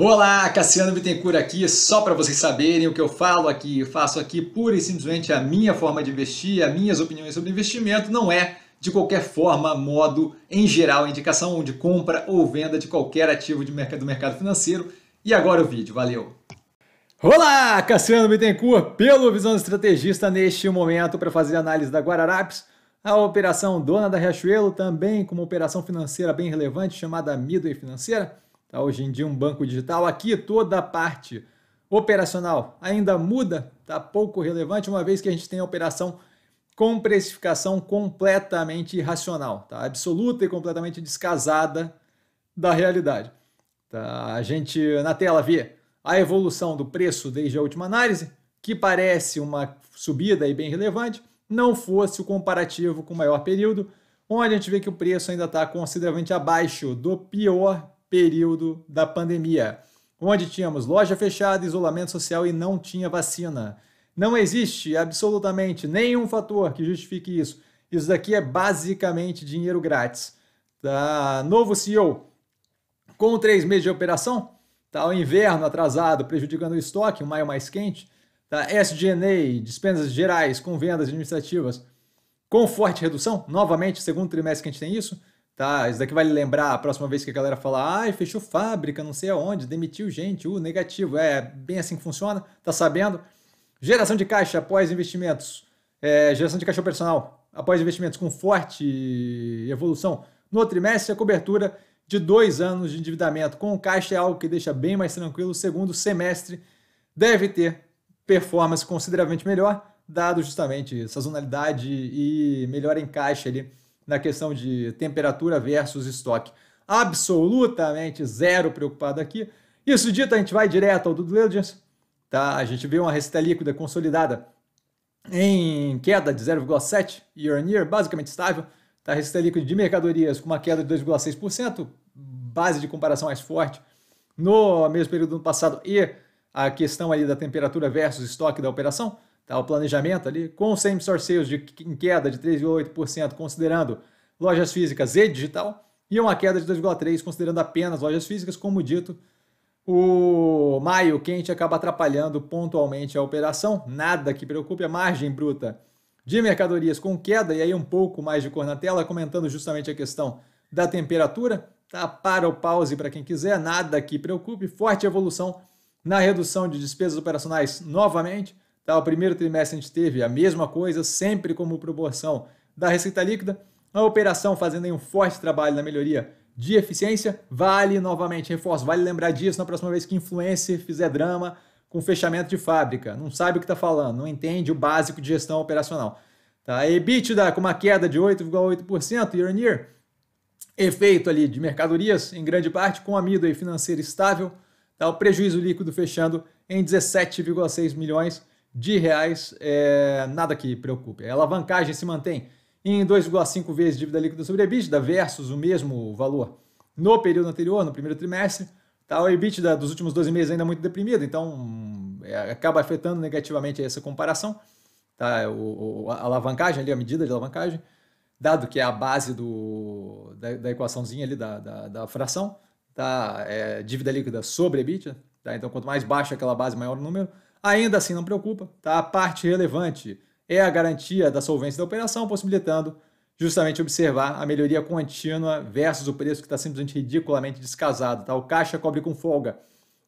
Olá, Cassiano Bittencourt aqui, só para vocês saberem o que eu falo aqui, eu faço aqui pura e simplesmente a minha forma de investir, as minhas opiniões sobre investimento, não é de qualquer forma, modo, em geral, indicação de compra ou venda de qualquer ativo de mercado, do mercado financeiro. E agora o vídeo, valeu! Olá, Cassiano Bittencourt, pelo Visão Estrategista, neste momento para fazer análise da Guararapes, a operação Dona da Riachuelo, também como operação financeira bem relevante chamada Midway Financeira, Tá hoje em dia um banco digital aqui toda a parte operacional ainda muda, tá pouco relevante uma vez que a gente tem a operação com precificação completamente irracional, tá? absoluta e completamente descasada da realidade. Tá? A gente na tela vê a evolução do preço desde a última análise, que parece uma subida e bem relevante, não fosse o comparativo com o maior período, onde a gente vê que o preço ainda está consideravelmente abaixo do pior período da pandemia, onde tínhamos loja fechada, isolamento social e não tinha vacina. Não existe absolutamente nenhum fator que justifique isso. Isso daqui é basicamente dinheiro grátis. Tá? Novo CEO com três meses de operação, tá? o inverno atrasado prejudicando o estoque, um maio mais quente, tá? SG&A, despesas gerais com vendas administrativas com forte redução, novamente, segundo trimestre que a gente tem isso, Tá, isso daqui vai lembrar a próxima vez que a galera falar, ai, fechou fábrica, não sei aonde, demitiu gente, o uh, negativo. É bem assim que funciona, tá sabendo? Geração de caixa após investimentos. É, geração de caixa operacional após investimentos com forte evolução no trimestre, a cobertura de dois anos de endividamento com caixa é algo que deixa bem mais tranquilo. O segundo semestre deve ter performance consideravelmente melhor, dado justamente sazonalidade e melhor encaixe ali na questão de temperatura versus estoque. Absolutamente zero preocupado aqui. Isso dito, a gente vai direto ao do diligence. Tá? A gente vê uma receita líquida consolidada em queda de 0,7 year on year, basicamente estável. Tá? A receita líquida de mercadorias com uma queda de 2,6%, base de comparação mais forte no mesmo período do ano passado e a questão ali da temperatura versus estoque da operação. Tá, o planejamento ali, com o same store sales de, em queda de 3,8%, considerando lojas físicas e digital, e uma queda de 2,3%, considerando apenas lojas físicas, como dito, o maio quente acaba atrapalhando pontualmente a operação, nada que preocupe, a margem bruta de mercadorias com queda, e aí um pouco mais de cor na tela, comentando justamente a questão da temperatura, tá? Para o pause para quem quiser, nada que preocupe, forte evolução na redução de despesas operacionais novamente, Tá? O primeiro trimestre a gente teve a mesma coisa, sempre como proporção da receita líquida. A operação fazendo um forte trabalho na melhoria de eficiência. Vale, novamente, reforço, vale lembrar disso na próxima vez que influencer fizer drama com fechamento de fábrica. Não sabe o que está falando, não entende o básico de gestão operacional. Tá? EBITDA com uma queda de 8,8% year on year. Efeito ali de mercadorias, em grande parte, com a aí financeira estável. Tá? O prejuízo líquido fechando em 17,6 milhões de reais, é, nada que preocupe. A alavancagem se mantém em 2,5 vezes dívida líquida sobre EBITDA versus o mesmo valor no período anterior, no primeiro trimestre. Tá, o EBITDA dos últimos 12 meses ainda muito deprimido, então é, acaba afetando negativamente essa comparação. Tá, o, o, a alavancagem ali, a medida de alavancagem, dado que é a base do, da, da equaçãozinha ali da, da, da fração, tá, é, dívida líquida sobre EBITDA. Tá, então, quanto mais baixa aquela base, maior o número. Ainda assim, não preocupa, tá? A parte relevante é a garantia da solvência da operação, possibilitando justamente observar a melhoria contínua versus o preço que está simplesmente ridiculamente descasado, tá? O caixa cobre com folga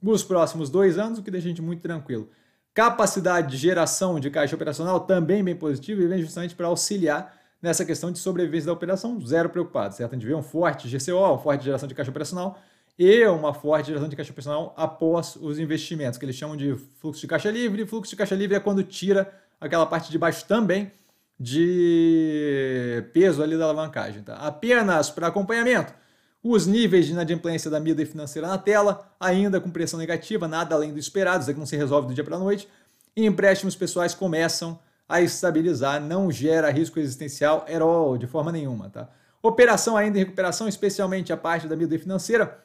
Nos próximos dois anos, o que deixa a gente muito tranquilo. Capacidade de geração de caixa operacional também bem positiva e vem justamente para auxiliar nessa questão de sobrevivência da operação, zero preocupado, certo? A gente vê um forte GCO, uma forte geração de caixa operacional, e uma forte geração de caixa operacional após os investimentos, que eles chamam de fluxo de caixa livre. Fluxo de caixa livre é quando tira aquela parte de baixo também de peso ali da alavancagem. Tá? Apenas para acompanhamento, os níveis de inadimplência da mida e financeira na tela, ainda com pressão negativa, nada além do esperado, isso aqui não se resolve do dia para a noite. E empréstimos pessoais começam a estabilizar, não gera risco existencial at all, de forma nenhuma. Tá? Operação ainda em recuperação, especialmente a parte da mida e financeira,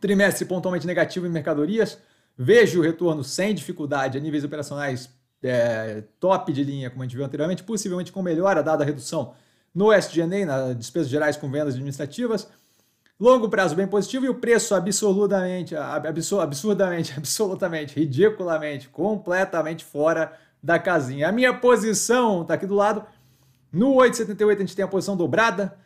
Trimestre pontualmente negativo em mercadorias. Vejo o retorno sem dificuldade a níveis operacionais é, top de linha, como a gente viu anteriormente, possivelmente com melhora dada a redução no SGN nas despesas gerais com vendas administrativas. Longo prazo bem positivo e o preço absurdamente, absurdamente, absolutamente, ridiculamente, completamente fora da casinha. A minha posição está aqui do lado. No 8,78 a gente tem a posição dobrada.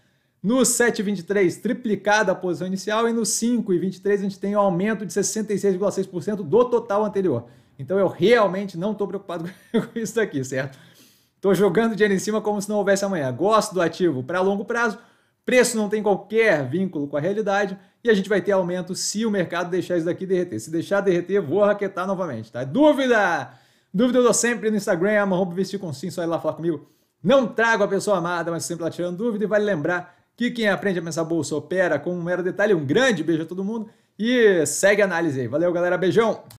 No 7,23, triplicada a posição inicial, e no 5,23 a gente tem um aumento de 66,6% do total anterior. Então eu realmente não estou preocupado com isso aqui, certo? Estou jogando dinheiro em cima como se não houvesse amanhã. Gosto do ativo para longo prazo, preço não tem qualquer vínculo com a realidade e a gente vai ter aumento se o mercado deixar isso daqui derreter. Se deixar derreter, vou raquetar novamente, tá? Dúvida! Dúvida eu dou sempre no Instagram, arroba vestir com sim, só ir lá falar comigo. Não trago a pessoa amada, mas sempre lá tirando dúvida e vale lembrar que quem aprende a pensar bolsa opera com um mero detalhe. Um grande beijo a todo mundo e segue a análise aí. Valeu, galera. Beijão!